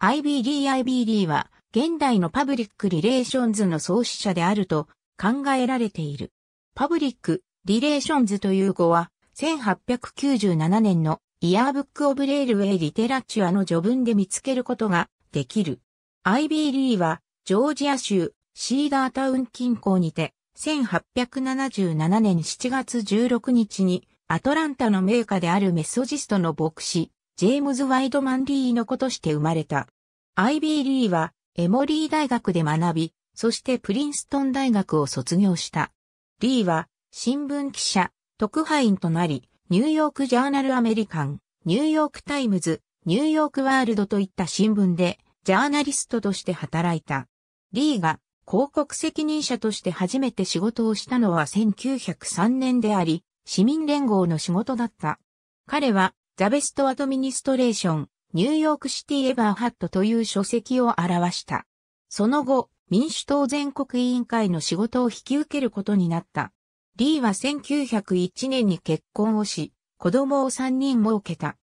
IBDIBD は現代のパブリック・リレーションズの創始者であると考えられている。パブリック・リレーションズという語は1897年のイヤーブック・オブ・レールウェイ・リテラチュアの序文で見つけることができる。IBD はジョージア州シーダータウン近郊にて1877年7月16日にアトランタの名家であるメソジストの牧師ジェームズ・ワイドマン・リーの子として生まれた。アイビー・リーは、エモリー大学で学び、そしてプリンストン大学を卒業した。リーは、新聞記者、特派員となり、ニューヨーク・ジャーナル・アメリカン、ニューヨーク・タイムズ、ニューヨーク・ワールドといった新聞で、ジャーナリストとして働いた。リーが、広告責任者として初めて仕事をしたのは1903年であり、市民連合の仕事だった。彼はザ・ベスト・アドミニストレーション、ニューヨークシティ・エバーハットという書籍を表した。その後、民主党全国委員会の仕事を引き受けることになった。リーは1901年に結婚をし、子供を3人設けた。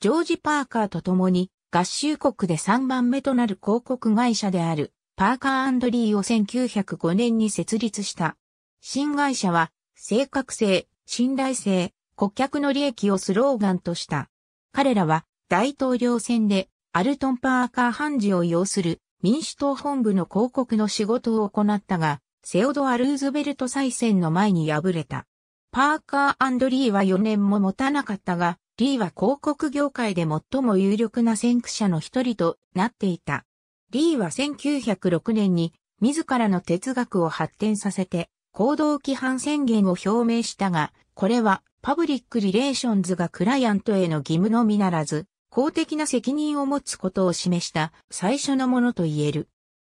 ジョージ・パーカーと共に、合衆国で3番目となる広告会社である、パーカーリーを1905年に設立した。新会社は、正確性、信頼性、顧客の利益をスローガンとした。彼らは大統領選でアルトン・パーカー・判事を要する民主党本部の広告の仕事を行ったが、セオドア・ルーズベルト再選の前に敗れた。パーカーリーは4年も持たなかったが、リーは広告業界で最も有力な先駆者の一人となっていた。リーは1906年に自らの哲学を発展させて行動規範宣言を表明したが、これはパブリックリレーションズがクライアントへの義務のみならず、公的な責任を持つことを示した最初のものと言える。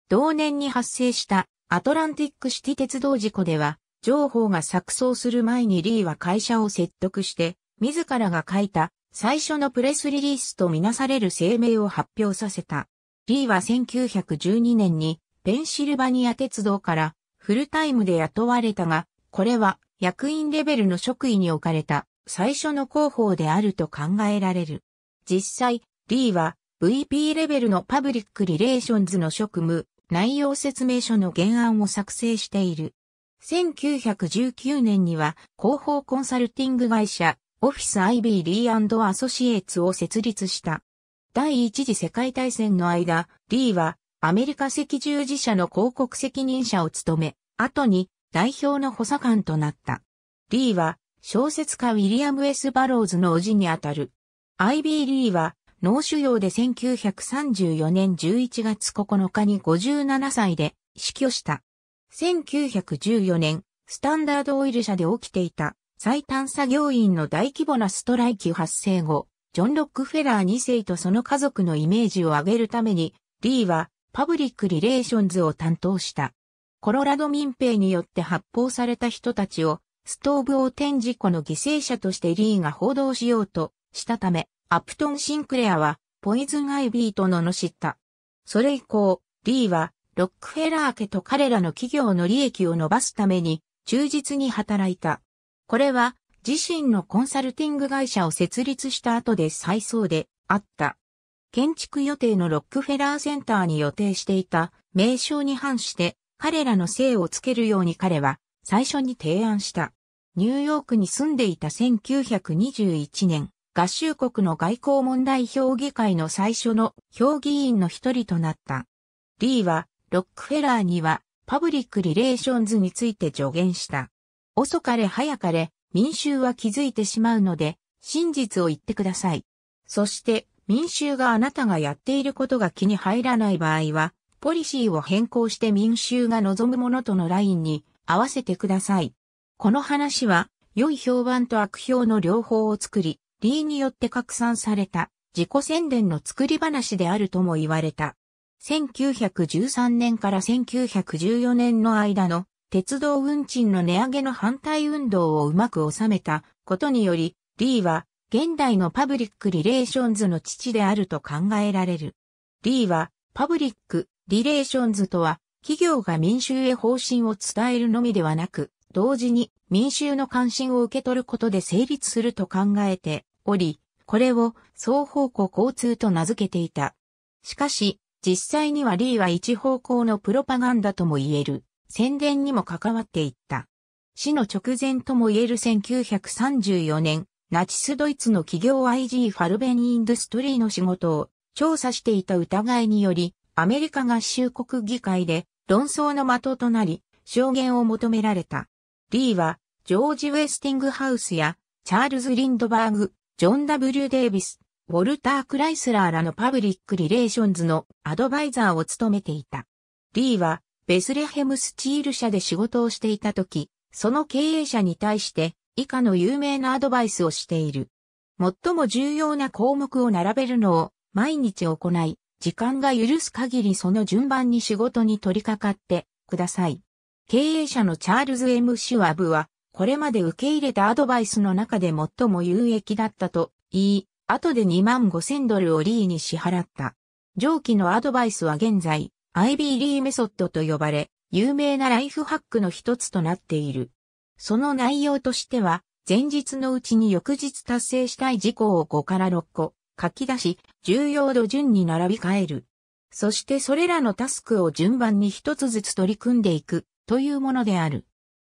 同年に発生したアトランティックシティ鉄道事故では、情報が錯綜する前にリーは会社を説得して、自らが書いた最初のプレスリリースとみなされる声明を発表させた。リーは1912年にペンシルバニア鉄道からフルタイムで雇われたが、これは役員レベルの職位に置かれた最初の広報であると考えられる。実際、リーは VP レベルのパブリックリレーションズの職務、内容説明書の原案を作成している。1919年には広報コンサルティング会社オフィス IB リーアソシエーツを設立した。第一次世界大戦の間、リーはアメリカ赤十字社の広告責任者を務め、後に代表の補佐官となった。リーは小説家ウィリアム・エスバローズの叔父にあたる。アイビー・リーは脳腫瘍で1934年11月9日に57歳で死去した。1914年、スタンダードオイル社で起きていた最短作業員の大規模なストライキ発生後、ジョン・ロックフェラー2世とその家族のイメージを上げるために、リーはパブリック・リレーションズを担当した。コロラド民兵によって発砲された人たちを、ストーブ・を天事故の犠牲者としてリーが報道しようとしたため、アプトン・シンクレアは、ポイズン・アイビーと罵った。それ以降、リーは、ロックフェラー家と彼らの企業の利益を伸ばすために、忠実に働いた。これは、自身のコンサルティング会社を設立した後で再送であった。建築予定のロックフェラーセンターに予定していた名称に反して彼らの姓をつけるように彼は最初に提案した。ニューヨークに住んでいた1921年、合衆国の外交問題評議会の最初の評議員の一人となった。リーは、ロックフェラーには、パブリックリレーションズについて助言した。遅かれ早かれ、民衆は気づいてしまうので、真実を言ってください。そして、民衆があなたがやっていることが気に入らない場合は、ポリシーを変更して民衆が望むものとのラインに合わせてください。この話は、良い評判と悪評の両方を作り、リーによって拡散された自己宣伝の作り話であるとも言われた。1913年から1914年の間の鉄道運賃の値上げの反対運動をうまく収めたことにより、リーは現代のパブリックリレーションズの父であると考えられる。リーはパブリックリレーションズとは、企業が民衆へ方針を伝えるのみではなく、同時に民衆の関心を受け取ることで成立すると考えており、これを双方向交通と名付けていた。しかし、実際にはリーは一方向のプロパガンダとも言える宣伝にも関わっていった。死の直前とも言える1934年、ナチスドイツの企業 IG ファルベンインドストリーの仕事を調査していた疑いにより、アメリカ合衆国議会で論争の的となり、証言を求められた。リーは、ジョージ・ウェスティングハウスや、チャールズ・リンドバーグ、ジョン・ W・ デイビス、ウォルター・クライスラーらのパブリック・リレーションズのアドバイザーを務めていた。リーは、ベスレヘムスチール社で仕事をしていた時、その経営者に対して以下の有名なアドバイスをしている。最も重要な項目を並べるのを毎日行い、時間が許す限りその順番に仕事に取り掛かってください。経営者のチャールズ・ M・ シュワブは、これまで受け入れたアドバイスの中で最も有益だったと言い、後で2万5千ドルをリーに支払った。上記のアドバイスは現在、IB リーメソッドと呼ばれ、有名なライフハックの一つとなっている。その内容としては、前日のうちに翌日達成したい事項を5から6個、書き出し、重要度順に並び替える。そしてそれらのタスクを順番に一つずつ取り組んでいくというものである。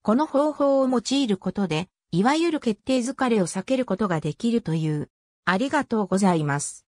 この方法を用いることで、いわゆる決定疲れを避けることができるという。ありがとうございます。